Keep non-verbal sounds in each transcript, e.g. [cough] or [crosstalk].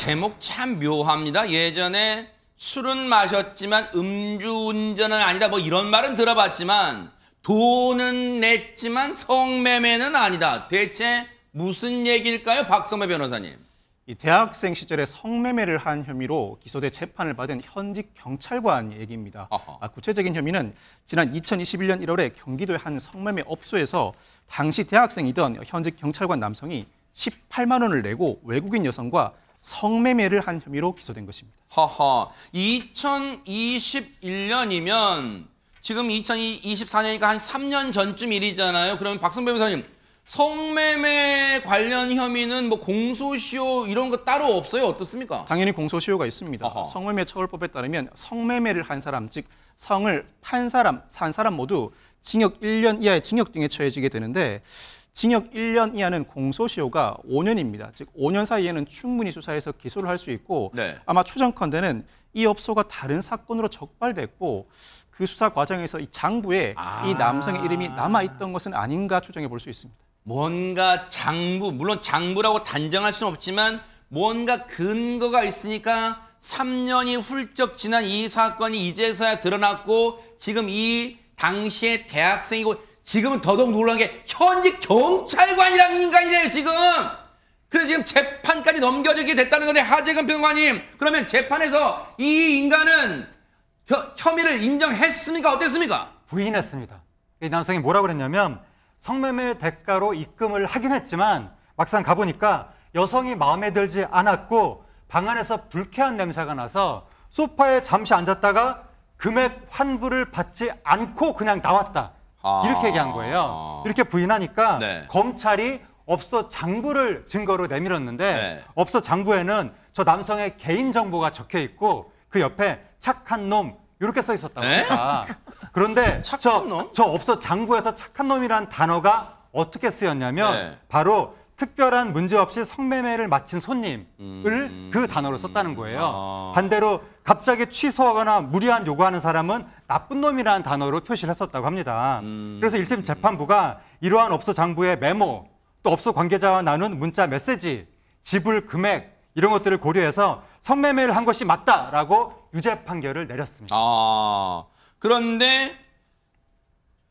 제목 참 묘합니다. 예전에 술은 마셨지만 음주운전은 아니다. 뭐 이런 말은 들어봤지만 돈은 냈지만 성매매는 아니다. 대체 무슨 얘기일까요? 박성매 변호사님. 이 대학생 시절에 성매매를 한 혐의로 기소돼 재판을 받은 현직 경찰관 얘기입니다. 아, 구체적인 혐의는 지난 2021년 1월에 경기도의 한 성매매 업소에서 당시 대학생이던 현직 경찰관 남성이 18만 원을 내고 외국인 여성과 성매매를 한 혐의로 기소된 것입니다. 허허. 2021년이면 지금 2024년이니까 한 3년 전쯤 일이잖아요. 그러면 박성 변호사님 성매매 관련 혐의는 뭐 공소시효 이런 거 따로 없어요? 어떻습니까? 당연히 공소시효가 있습니다. 어허. 성매매 처벌법에 따르면 성매매를 한 사람, 즉 성을 판 사람, 산 사람 모두 징역 1년 이하의 징역 등에 처해지게 되는데 징역 1년 이하는 공소시효가 5년입니다. 즉 5년 사이에는 충분히 수사해서 기소를 할 수 있고 네. 아마 추정컨대는 이 업소가 다른 사건으로 적발됐고 그 수사 과정에서 이 장부에 아. 이 남성의 이름이 남아 있던 것은 아닌가 추정해 볼 수 있습니다. 뭔가 장부 물론 장부라고 단정할 수는 없지만 뭔가 근거가 있으니까 3년이 훌쩍 지난 이 사건이 이제서야 드러났고 지금 이 당시에 대학생이고 지금은 더더욱 놀란 게 현직 경찰관이란 인간이래요 지금. 그래서 지금 재판까지 넘겨지게 됐다는 건데 하재근 변호관님 그러면 재판에서 이 인간은 혀, 혐의를 인정했습니까? 어땠습니까? 부인했습니다. 이 남성이 뭐라고 그랬냐면 성매매 대가로 입금을 하긴 했지만 막상 가보니까 여성이 마음에 들지 않았고 방 안에서 불쾌한 냄새가 나서 소파에 잠시 앉았다가 금액 환불을 받지 않고 그냥 나왔다. 이렇게 아. 얘기한 거예요. 이렇게 부인하니까 네. 검찰이 업소 장부를 증거로 내밀었는데 네. 업소 장부에는 저 남성의 개인 정보가 적혀 있고 그 옆에 착한 놈 이렇게 써 있었다고 합니다. [laughs] 그런데 저, 저 업소 장부에서 착한 놈이란 단어가 어떻게 쓰였냐면 네. 바로 특별한 문제 없이 성매매를 마친 손님을 음... 그 단어로 썼다는 거예요. 아... 반대로 갑자기 취소하거나 무리한 요구하는 사람은 나쁜 놈이라는 단어로 표시를 했었다고 합니다. 음. 그래서 1심 재판부가 이러한 업소 장부의 메모, 또 업소 관계자와 나눈 문자 메시지, 지불 금액 이런 것들을 고려해서 성매매를 한 것이 맞다라고 유죄 판결을 내렸습니다. 아, 그런데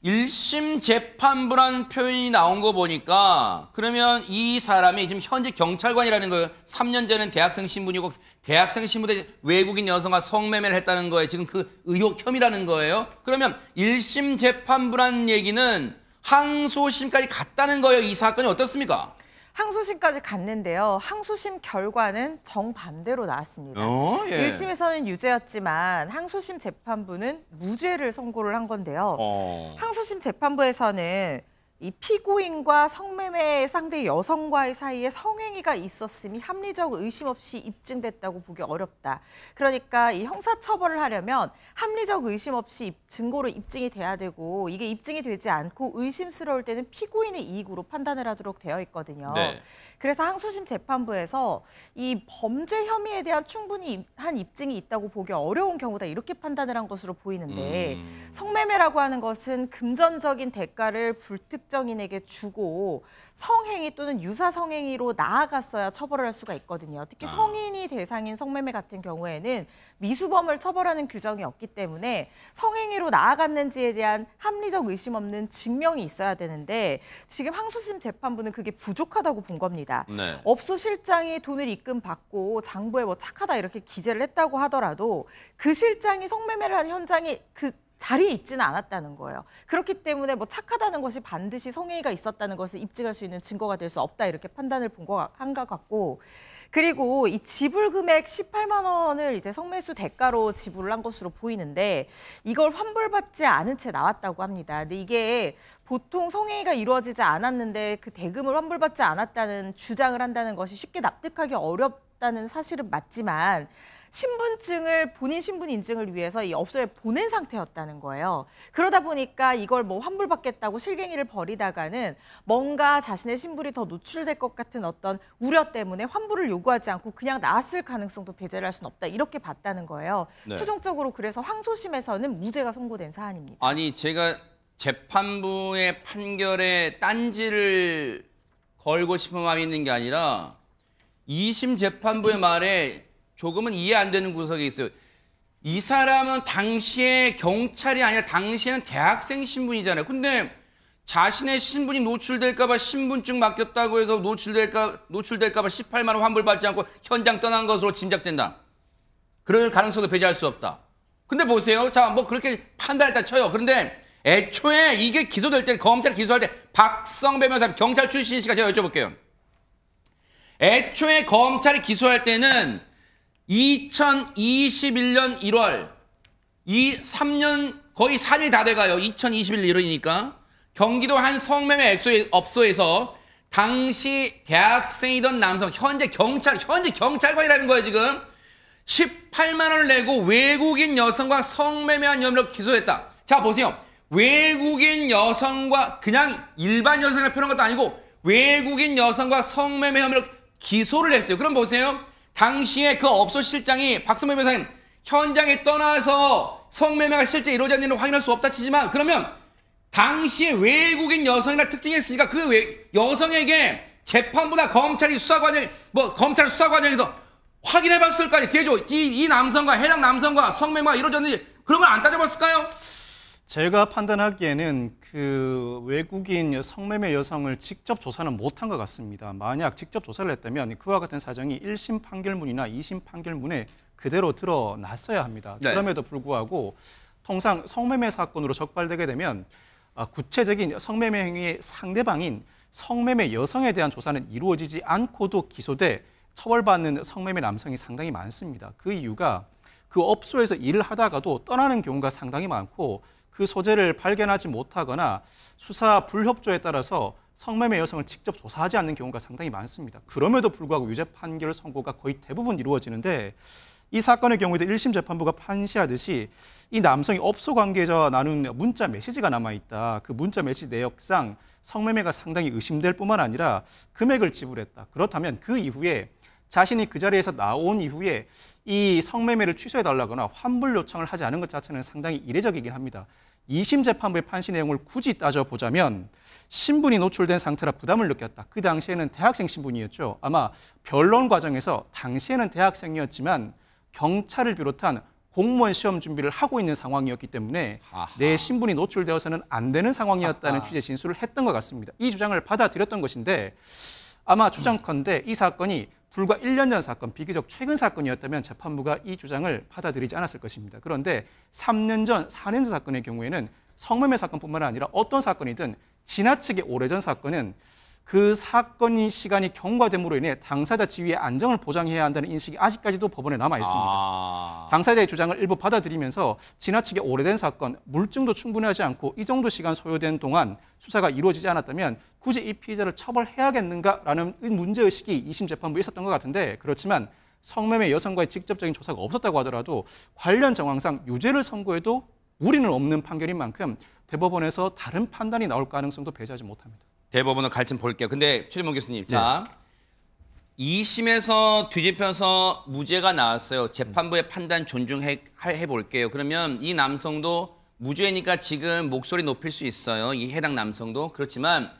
일심 재판부란 표현이 나온 거 보니까 그러면 이 사람이 지금 현재 경찰관이라는 거 3년 전에는 대학생 신분이고 대학생 신분에 외국인 여성과 성매매를 했다는 거에 지금 그 의혹 혐의라는 거예요. 그러면 1심 재판부란 얘기는 항소심까지 갔다는 거예요. 이 사건이 어떻습니까? 항소심까지 갔는데요. 항소심 결과는 정반대로 나왔습니다. 어, 예. 1심에서는 유죄였지만 항소심 재판부는 무죄를 선고를 한 건데요. 어. 항소심 재판부에서는 이 피고인과 성매매 상대 여성과의 사이에 성행위가 있었음이 합리적 의심 없이 입증됐다고 보기 어렵다. 그러니까 이 형사처벌을 하려면 합리적 의심 없이 증거로 입증이 돼야 되고 이게 입증이 되지 않고 의심스러울 때는 피고인의 이익으로 판단을 하도록 되어 있거든요. 네. 그래서 항소심 재판부에서 이 범죄 혐의에 대한 충분히 한 입증이 있다고 보기 어려운 경우다 이렇게 판단을 한 것으로 보이는데 음. 성매매라고 하는 것은 금전적인 대가를 불특 특정인에게 주고 성행위 또는 유사 성행위로 나아갔어야 처벌을 할 수가 있거든요. 특히 아. 성인이 대상인 성매매 같은 경우에는 미수범을 처벌하는 규정이 없기 때문에 성행위로 나아갔는지에 대한 합리적 의심 없는 증명이 있어야 되는데 지금 항소심 재판부는 그게 부족하다고 본 겁니다. 네. 업소실장이 돈을 입금 받고 장부에 뭐 착하다 이렇게 기재를 했다고 하더라도 그 실장이 성매매를 한 현장이 그 자리에 있지는 않았다는 거예요. 그렇기 때문에 뭐 착하다는 것이 반드시 성행위가 있었다는 것을 입증할 수 있는 증거가 될 수 없다 이렇게 판단을 본거한것 같고 그리고 이 지불 금액 18만 원을 이제 성매수 대가로 지불을 한 것으로 보이는데 이걸 환불받지 않은 채 나왔다고 합니다. 근데 이게 보통 성행위가 이루어지지 않았는데 그 대금을 환불받지 않았다는 주장을 한다는 것이 쉽게 납득하기 어렵 없다는 사실은 맞지만 신분증을 본인 신분 인증을 위해서 이 업소에 보낸 상태였다는 거예요. 그러다 보니까 이걸 뭐 환불받겠다고 실갱이를 벌이다가는 뭔가 자신의 신분이 더 노출될 것 같은 어떤 우려 때문에 환불을 요구하지 않고 그냥 나왔을 가능성도 배제를 할 수는 없다. 이렇게 봤다는 거예요. 네. 최종적으로 그래서 항소심에서는 무죄가 선고된 사안입니다. 아니 제가 재판부의 판결에 딴지를 걸고 싶은 마음이 있는 게 아니라 이심 재판부의 말에 조금은 이해 안 되는 구석이 있어요. 이 사람은 당시에 경찰이 아니라 당시에는 대학생 신분이잖아요. 근데 자신의 신분이 노출될까봐 신분증 맡겼다고 해서 노출될까 노출될까봐 18만 원 환불받지 않고 현장 떠난 것으로 짐작된다. 그럴 가능성도 배제할 수 없다. 근데 보세요. 자, 뭐 그렇게 판단했다 쳐요. 그런데 애초에 이게 기소될 때 검찰 기소할 때 박성배 변호사 님 경찰 출신이시니까 제가 여쭤볼게요. 애초에 검찰이 기소할 때는 2021년 1월 이 3년 거의 4일 다 돼가요. 2021년 1월이니까 경기도 한 성매매 업소에서 당시 대학생이던 남성 현재 경찰 현재 경찰관이라는 거예요 지금 18만 원을 내고 외국인 여성과 성매매한 혐의로 기소했다. 자 보세요. 외국인 여성과 그냥 일반 여성을 표현한 것도 아니고 외국인 여성과 성매매 혐의로 기소를 했어요. 그럼 보세요. 당시에 그 업소 실장이 박선배 변호사님 현장에 떠나서 성매매가 실제 이루어졌는지는 확인할 수 없다 치지만 그러면 당시에 외국인 여성이나 특징이 있으니까 그 외, 여성에게 재판부나 검찰이 수사 과정 뭐 검찰 수사 과정에서 확인해 봤을 거니에요 대조 이, 이 남성과 해당 남성과 성매매가 이루어졌는지 그런 걸 안 따져봤을까요? 제가 판단하기에는 그 외국인 성매매 여성을 직접 조사는 못한 것 같습니다. 만약 직접 조사를 했다면 그와 같은 사정이 1심 판결문이나 2심 판결문에 그대로 드러났어야 합니다. 네. 그럼에도 불구하고 통상 성매매 사건으로 적발되게 되면 아, 구체적인 성매매 행위의 상대방인 성매매 여성에 대한 조사는 이루어지지 않고도 기소돼 처벌받는 성매매 남성이 상당히 많습니다. 그 이유가 그 업소에서 일을 하다가도 떠나는 경우가 상당히 많고 그 소재를 발견하지 못하거나 수사 불협조에 따라서 성매매 여성을 직접 조사하지 않는 경우가 상당히 많습니다. 그럼에도 불구하고 유죄 판결 선고가 거의 대부분 이루어지는데 이 사건의 경우에도 1심 재판부가 판시하듯이 이 남성이 업소 관계자와 나눈 문자 메시지가 남아있다. 그 문자 메시지 내역상 성매매가 상당히 의심될 뿐만 아니라 금액을 지불했다. 그렇다면 그 이후에 자신이 그 자리에서 나온 이후에 이 성매매를 취소해달라거나 환불 요청을 하지 않은 것 자체는 상당히 이례적이긴 합니다. 2심 재판부의 판시 내용을 굳이 따져보자면 신분이 노출된 상태라 부담을 느꼈다. 그 당시에는 대학생 신분이었죠. 아마 변론 과정에서 당시에는 대학생이었지만 경찰을 비롯한 공무원 시험 준비를 하고 있는 상황이었기 때문에 아하. 내 신분이 노출되어서는 안 되는 상황이었다는 아하. 취재 진술을 했던 것 같습니다. 이 주장을 받아들였던 것인데 아마 추정컨대 이 사건이 불과 1년 전 사건, 비교적 최근 사건이었다면 재판부가 이 주장을 받아들이지 않았을 것입니다. 그런데 3년 전, 4년 전 사건의 경우에는 성매매 사건뿐만 아니라 어떤 사건이든 지나치게 오래전 사건은 그 사건이 시간이 경과됨으로 인해 당사자 지위의 안정을 보장해야 한다는 인식이 아직까지도 법원에 남아 있습니다. 아... 당사자의 주장을 일부 받아들이면서 지나치게 오래된 사건, 물증도 충분하지 않고 이 정도 시간 소요된 동안 수사가 이루어지지 않았다면 굳이 이 피해자를 처벌해야겠는가라는 문제의식이 2심 재판부에 있었던 것 같은데 그렇지만 성매매 여성과의 직접적인 조사가 없었다고 하더라도 관련 정황상 유죄를 선고해도 우리는 없는 판결인 만큼 대법원에서 다른 판단이 나올 가능성도 배제하지 못합니다. 대법원을 갈증 볼게요. 근데 최진봉 교수님, 네. 자이심에서 뒤집혀서 무죄가 나왔어요. 재판부의 판단 존중해 해 볼게요. 그러면 이 남성도 무죄니까 지금 목소리 높일 수 있어요. 이 해당 남성도 그렇지만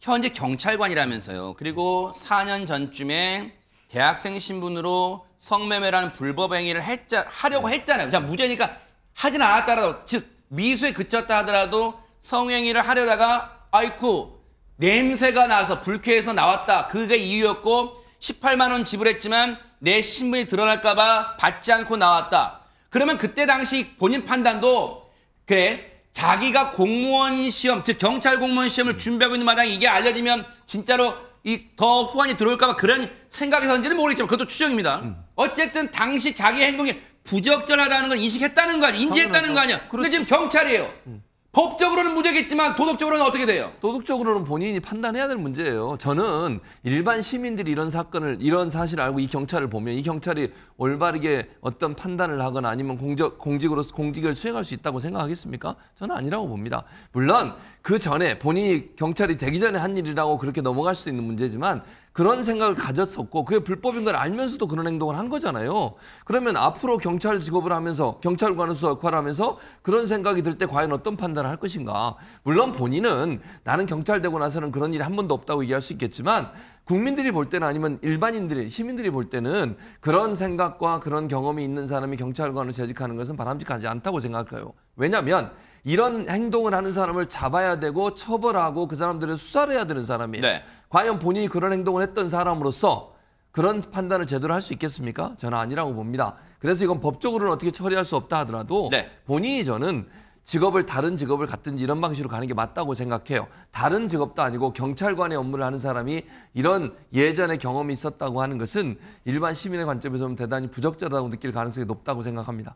현재 경찰관이라면서요. 그리고 4년 전쯤에 대학생 신분으로 성매매라는 불법 행위를 했자, 하려고 네. 했잖아요. 자, 무죄니까 하진 않았다라도 즉 미수에 그쳤다 하더라도 성행위를 하려다가 아이쿠 냄새가 나서 불쾌해서 나왔다. 그게 이유였고 18만 원 지불했지만 내 신분이 드러날까 봐 받지 않고 나왔다. 그러면 그때 당시 본인 판단도 그래 자기가 공무원 시험 즉 경찰 공무원 시험을 준비하고 있는 마당에 이게 알려지면 진짜로 이 더 후환이 들어올까 봐 그런 생각에서인지는 모르겠지만 그것도 추정입니다. 음. 어쨌든 당시 자기 행동이 부적절하다는 걸 인식했다는 거 아니야? 인지했다는 거 아니야? 그런데 그렇죠. 지금 경찰이에요. 음. 법적으로는 무죄겠지만 도덕적으로는 어떻게 돼요? 도덕적으로는 본인이 판단해야 될 문제예요. 저는 일반 시민들이 이런 사건을 이런 사실을 알고 이 경찰을 보면 이 경찰이 올바르게 어떤 판단을 하거나 아니면 공적, 공직으로서 공직을 수행할 수 있다고 생각하겠습니까? 저는 아니라고 봅니다. 물론 그 전에 본인이 경찰이 되기 전에 한 일이라고 그렇게 넘어갈 수도 있는 문제지만 그런 생각을 가졌었고 그게 불법인 걸 알면서도 그런 행동을 한 거잖아요. 그러면 앞으로 경찰 직업을 하면서 경찰관으로서 역할을 하면서 그런 생각이 들 때 과연 어떤 판단을 할 것인가. 물론 본인은 나는 경찰 되고 나서는 그런 일이 한 번도 없다고 얘기할 수 있겠지만 국민들이 볼 때는 아니면 일반인들이 시민들이 볼 때는 그런 생각과 그런 경험이 있는 사람이 경찰관을 재직하는 것은 바람직하지 않다고 생각해요. 왜냐하면 이런 행동을 하는 사람을 잡아야 되고 처벌하고 그 사람들을 수사를 해야 되는 사람이에요. 네. 과연 본인이 그런 행동을 했던 사람으로서 그런 판단을 제대로 할 수 있겠습니까? 저는 아니라고 봅니다. 그래서 이건 법적으로는 어떻게 처리할 수 없다 하더라도 네. 본인이 저는 직업을 다른 직업을 갖든지 이런 방식으로 가는 게 맞다고 생각해요. 다른 직업도 아니고 경찰관의 업무를 하는 사람이 이런 예전에 경험이 있었다고 하는 것은 일반 시민의 관점에서는 대단히 부적절하다고 느낄 가능성이 높다고 생각합니다.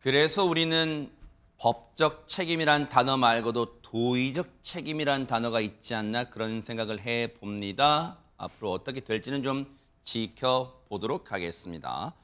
그래서 우리는 법적 책임이란 단어 말고도 도의적 책임이란 단어가 있지 않나 그런 생각을 해 봅니다. 앞으로 어떻게 될지는 좀 지켜보도록 하겠습니다.